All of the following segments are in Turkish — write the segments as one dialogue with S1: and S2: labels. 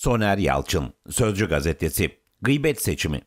S1: Soner Yalçın, Sözcü Gazetesi, Gıybet Seçimi.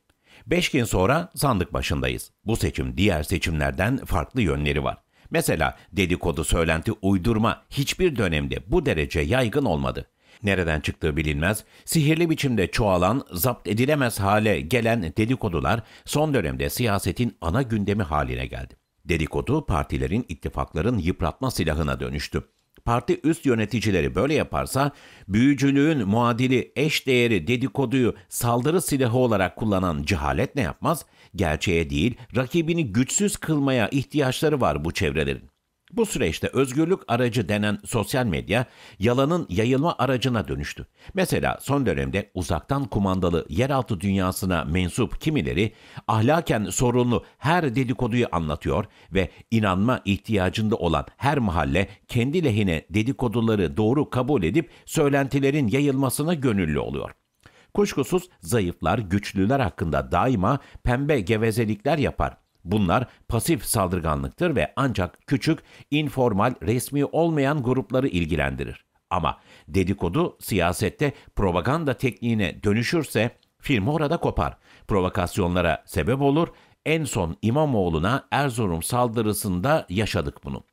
S1: Beş gün sonra sandık başındayız. Bu seçim diğer seçimlerden farklı yönleri var. Mesela dedikodu, söylenti, uydurma hiçbir dönemde bu derece yaygın olmadı. Nereden çıktığı bilinmez, sihirli biçimde çoğalan, zapt edilemez hale gelen dedikodular son dönemde siyasetin ana gündemi haline geldi. Dedikodu partilerin ittifakların yıpratma silahına dönüştü. Parti üst yöneticileri böyle yaparsa büyücülüğün muadili eş değeri dedikoduyu saldırı silahı olarak kullanan cehalet ne yapmaz? Gerçeğe değil rakibini güçsüz kılmaya ihtiyaçları var bu çevrelerin. Bu süreçte özgürlük aracı denen sosyal medya yalanın yayılma aracına dönüştü. Mesela son dönemde uzaktan kumandalı yeraltı dünyasına mensup kimileri ahlaken sorunlu her dedikoduyu anlatıyor ve inanma ihtiyacında olan her mahalle kendi lehine dedikoduları doğru kabul edip söylentilerin yayılmasına gönüllü oluyor. Kuşkusuz zayıflar, güçlüler hakkında daima pembe gevezelikler yapar Bunlar pasif saldırganlıktır ve ancak küçük, informal, resmi olmayan grupları ilgilendirir. Ama dedikodu siyasette propaganda tekniğine dönüşürse film orada kopar. Provokasyonlara sebep olur. En son İmamoğlu'na Erzurum saldırısında yaşadık bunu.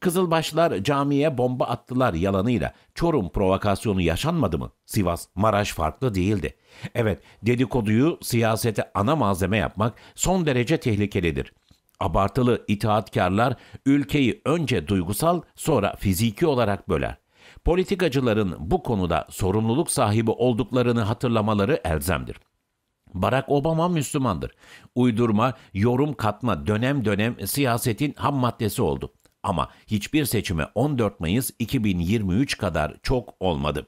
S1: Kızılbaşlar camiye bomba attılar yalanıyla. Çorum provokasyonu yaşanmadı mı? Sivas, Maraş farklı değildi. Evet, dedikoduyu siyasete ana malzeme yapmak son derece tehlikelidir. Abartılı itaatkarlar ülkeyi önce duygusal sonra fiziki olarak böler. Politikacıların bu konuda sorumluluk sahibi olduklarını hatırlamaları elzemdir. Barack Obama Müslümandır. Uydurma, yorum katma dönem dönem siyasetin ham maddesi oldu. Ama hiçbir seçime 14 Mayıs 2023 kadar çok olmadı.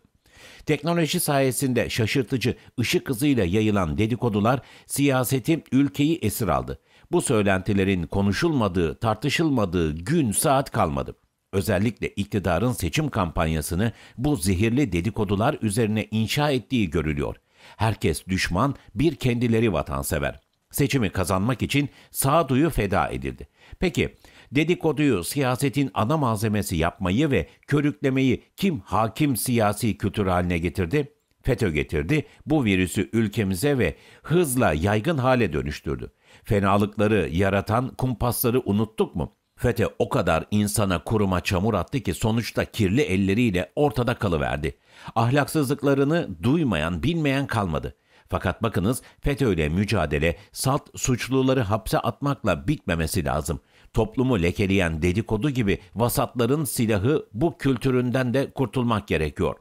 S1: Teknoloji sayesinde şaşırtıcı ışık hızıyla yayılan dedikodular siyaseti ülkeyi esir aldı. Bu söylentilerin konuşulmadığı, tartışılmadığı gün saat kalmadı. Özellikle iktidarın seçim kampanyasını bu zehirli dedikodular üzerine inşa ettiği görülüyor. Herkes düşman, bir kendileri vatansever. Seçimi kazanmak için sağduyu feda edildi. Peki Dedikoduyu siyasetin ana malzemesi yapmayı ve körüklemeyi kim hakim siyasi kültür haline getirdi? FETÖ getirdi. Bu virüsü ülkemize ve hızla yaygın hale dönüştürdü. Fenalıkları yaratan kumpasları unuttuk mu? FETÖ o kadar insana kuruma çamur attı ki sonuçta kirli elleriyle ortada kalıverdi. Ahlaksızlıklarını duymayan, bilmeyen kalmadı. Fakat bakınız FETÖ'yle mücadele salt suçluları hapse atmakla bitmemesi lazım. Toplumu lekeleyen dedikodu gibi vasatların silahı bu kültüründen de kurtulmak gerekiyor.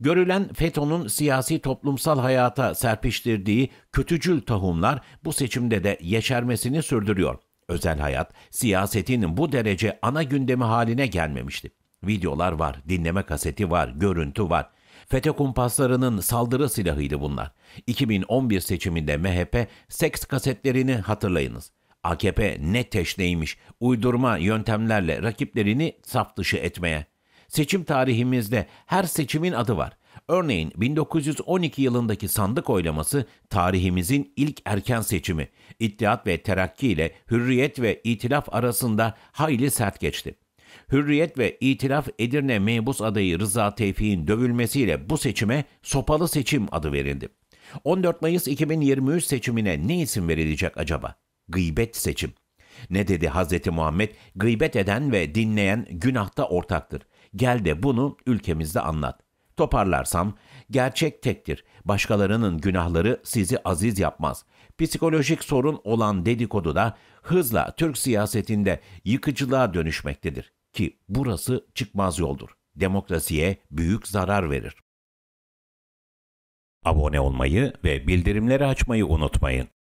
S1: Görülen FETÖ'nün siyasi toplumsal hayata serpiştirdiği kötücül tahumlar bu seçimde de yeşermesini sürdürüyor. Özel hayat siyasetin bu derece ana gündemi haline gelmemişti. Videolar var, dinleme kaseti var, görüntü var. FETÖ kumpaslarının saldırı silahıydı bunlar. 2011 seçiminde MHP seks kasetlerini hatırlayınız. AKP ne teşneymiş uydurma yöntemlerle rakiplerini saf dışı etmeye. Seçim tarihimizde her seçimin adı var. Örneğin 1912 yılındaki sandık oylaması tarihimizin ilk erken seçimi. İttihat ve Terakki ile Hürriyet ve İtilaf arasında hayli sert geçti. Hürriyet ve İtilaf Edirne mebus adayı Rıza Tevfik'in dövülmesiyle bu seçime sopalı seçim adı verildi. 14 Mayıs 2023 seçimine ne isim verilecek acaba? Gıybet seçim. Ne dedi Hazreti Muhammed? Gıybet eden ve dinleyen günahta ortaktır. Gel de bunu ülkemizde anlat. Toparlarsam, gerçek tektir. Başkalarının günahları sizi aziz yapmaz. Psikolojik sorun olan dedikodu da hızla Türk siyasetinde yıkıcılığa dönüşmektedir ki burası çıkmaz yoldur. Demokrasiye büyük zarar verir. Abone olmayı ve bildirimleri açmayı unutmayın.